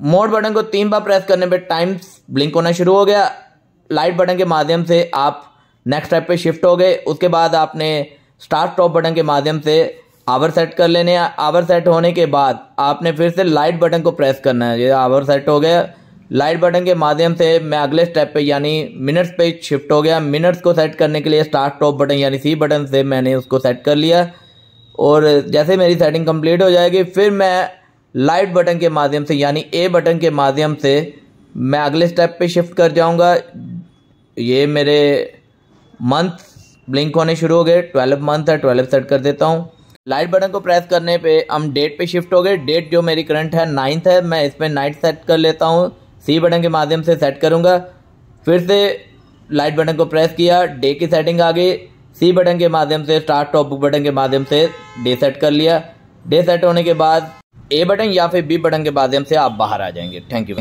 mode button को तीन बार press करने पे टाइम ब्लिंक होना शुरू हो गया लाइट बटन के माध्यम से आप नेक्स्ट टाइप पे शिफ्ट हो गए उसके बाद आपने स्टार्ट टॉप बटन के माध्यम से आवर सेट कर लेने आवर सेट होने के बाद आपने फिर से लाइट बटन को प्रेस करना है ये आवर सेट हो गया लाइट बटन के माध्यम से मैं अगले स्टेप पे यानी मिनट्स पे शिफ्ट हो गया मिनट्स को सेट करने के लिए स्टार्ट टॉप बटन यानी सी बटन से मैंने उसको सेट कर लिया और जैसे मेरी सेटिंग कंप्लीट हो जाएगी फिर मैं लाइट बटन के माध्यम से यानी ए बटन के माध्यम से मैं अगले स्टेप पे शिफ्ट कर जाऊंगा ये मेरे मंथ ब्लिंक होने शुरू हो गए ट्वेल्व मंथ है ट्वेल्व सेट कर देता हूँ लाइट बटन को प्रेस करने पे हम डेट पे शिफ्ट हो गए डेट जो मेरी करंट है नाइन्थ है मैं इसमें नाइट सेट कर लेता हूँ सी बटन के माध्यम से सेट करूँगा फिर से लाइट बटन को प्रेस किया डे की सेटिंग आ गई सी बटन के माध्यम से स्टार्ट टॉप बटन के माध्यम से डे सेट कर लिया डे सेट होने के बाद ए बटन या फिर बी बटन के माध्यम से आप बाहर आ जाएंगे थैंक यू